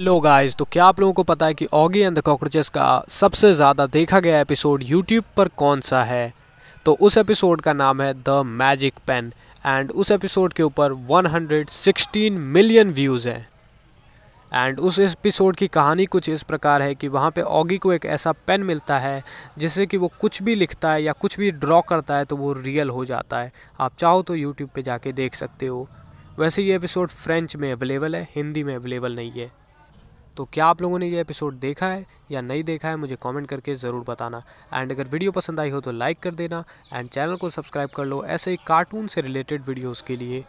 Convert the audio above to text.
लो guys तो क्या आप लोगों को पता है कि ऑगी एंड द कॉकरोचेस का सबसे ज़्यादा देखा गया एपिसोड यूट्यूब पर कौन सा है तो उस एपिसोड का नाम है द मैजिक पेन एंड उस एपिसोड के ऊपर 116 मिलियन व्यूज़ हैं एंड उस एपिसोड की कहानी कुछ इस प्रकार है कि वहाँ पे ऑगी को एक ऐसा पेन मिलता है जिससे कि वो कुछ भी लिखता है या कुछ भी ड्रॉ करता है तो वो रियल हो जाता है आप चाहो तो यूट्यूब पे जाके देख सकते हो वैसे ये एपिसोड फ्रेंच में अवेलेबल है हिंदी में अवेलेबल नहीं है तो क्या आप लोगों ने ये एपिसोड देखा है या नहीं देखा है मुझे कमेंट करके ज़रूर बताना एंड अगर वीडियो पसंद आई हो तो लाइक कर देना एंड चैनल को सब्सक्राइब कर लो ऐसे ही कार्टून से रिलेटेड वीडियोज़ के लिए